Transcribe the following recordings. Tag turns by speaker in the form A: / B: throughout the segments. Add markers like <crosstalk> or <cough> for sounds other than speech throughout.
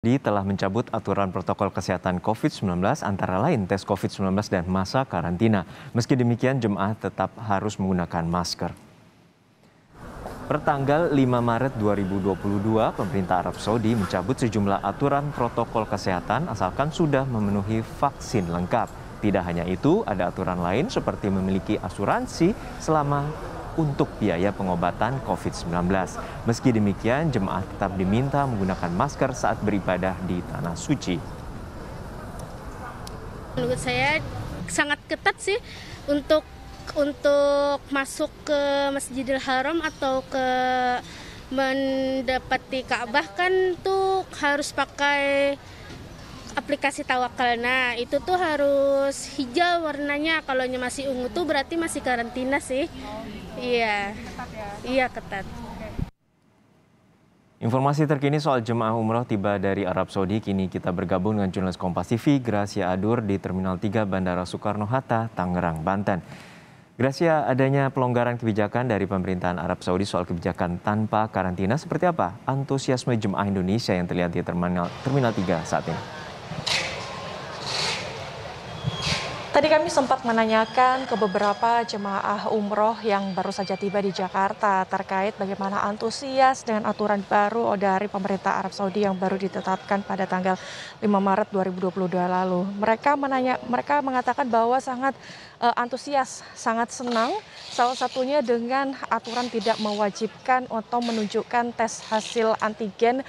A: Di telah mencabut aturan protokol kesehatan COVID-19 antara lain tes COVID-19 dan masa karantina. Meski demikian jemaah tetap harus menggunakan masker. Pertanggal 5 Maret 2022, pemerintah Arab Saudi mencabut sejumlah aturan protokol kesehatan asalkan sudah memenuhi vaksin lengkap. Tidak hanya itu, ada aturan lain seperti memiliki asuransi selama untuk biaya pengobatan COVID-19. Meski demikian, jemaah tetap diminta menggunakan masker saat beribadah di Tanah Suci.
B: Menurut saya sangat ketat sih untuk untuk masuk ke Masjidil Haram atau ke mendapati Ka'bah kan tuh harus pakai aplikasi tawakal. Nah, itu tuh harus hijau warnanya. Kalau masih ungu tuh berarti masih karantina sih. Iya. Iya, ketat.
A: Informasi terkini soal jemaah umroh tiba dari Arab Saudi, kini kita bergabung dengan jurnalis Kompas TV, Gracia Adur, di Terminal 3 Bandara Soekarno-Hatta, Tangerang, Banten. Gracia, adanya pelonggaran kebijakan dari pemerintahan Arab Saudi soal kebijakan tanpa karantina seperti apa? Antusiasme jemaah Indonesia yang terlihat di Terminal, Terminal 3 saat ini.
B: Tadi kami sempat menanyakan ke beberapa jemaah umroh yang baru saja tiba di Jakarta terkait bagaimana antusias dengan aturan baru dari pemerintah Arab Saudi yang baru ditetapkan pada tanggal 5 Maret 2022 lalu. Mereka menanya, mereka mengatakan bahwa sangat uh, antusias, sangat senang. Salah satunya dengan aturan tidak mewajibkan atau menunjukkan tes hasil antigen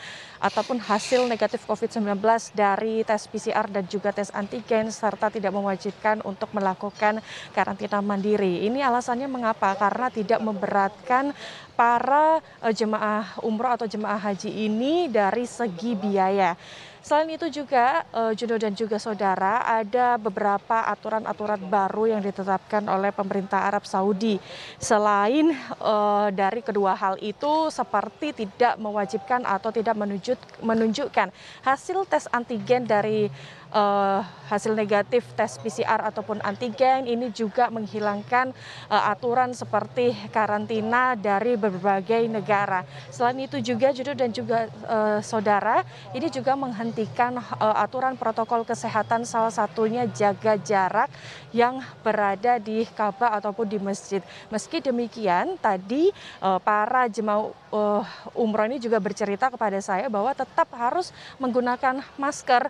B: ataupun hasil negatif COVID-19 dari tes PCR dan juga tes antigen serta tidak mewajibkan untuk melakukan karantina mandiri. Ini alasannya mengapa? Karena tidak memberatkan para eh, jemaah umroh atau jemaah haji ini dari segi biaya. Selain itu juga uh, Juno dan juga saudara ada beberapa aturan-aturan baru yang ditetapkan oleh pemerintah Arab Saudi. Selain uh, dari kedua hal itu seperti tidak mewajibkan atau tidak menunjuk, menunjukkan hasil tes antigen dari uh, hasil negatif tes PCR ataupun antigen ini juga menghilangkan uh, aturan seperti karantina dari berbagai negara. Selain itu juga Judo dan juga uh, saudara ini juga menghentikan menghentikan eh, aturan protokol kesehatan salah satunya jaga jarak yang berada di Ka'bah ataupun di masjid. Meski demikian, tadi eh, para jemaah eh, umroh ini juga bercerita kepada saya bahwa tetap harus menggunakan masker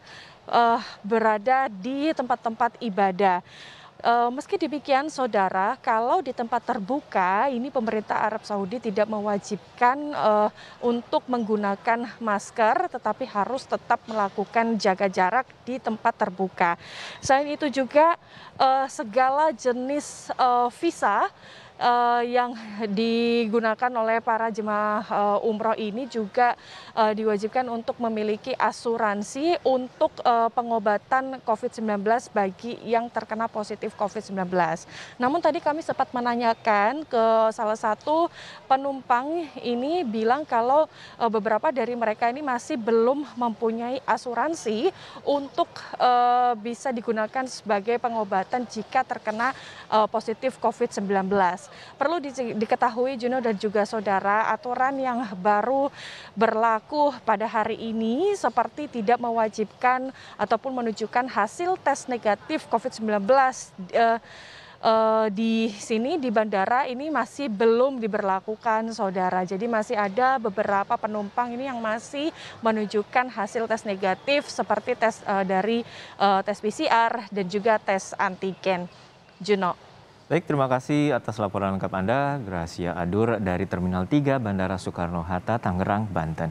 B: berada di tempat-tempat ibadah. Eh, meski demikian saudara kalau di tempat terbuka ini pemerintah arab saudi tidak mewajibkan eh, untuk menggunakan masker tetapi harus tetap melakukan jaga jarak di tempat terbuka selain itu juga eh, segala jenis visa Eh, yang <laughs> digunakan oleh para jemaah eh, umroh ini juga eh, diwajibkan untuk memiliki asuransi untuk pengobatan COVID 19 bagi yang terkena positif COVID 19. Namun tadi kami sempat menanyakan ke salah satu penumpang ini bilang kalau beberapa dari mereka ini masih belum mempunyai asuransi untuk bisa digunakan sebagai pengobatan jika terkena positif COVID-19 perlu di, diketahui Juno dan juga saudara aturan yang baru berlaku pada hari ini seperti tidak mewajibkan ataupun menunjukkan hasil tes negatif COVID-19 eh, eh, di sini di bandara ini masih belum diberlakukan saudara. Jadi masih ada beberapa penumpang ini yang masih menunjukkan hasil tes negatif seperti tes eh, dari eh, tes PCR dan juga tes antigen.
A: Juno. Baik, terima kasih atas laporan lengkap Anda, Gracia Adur dari Terminal 3 Bandara Soekarno-Hatta, Tangerang, Banten.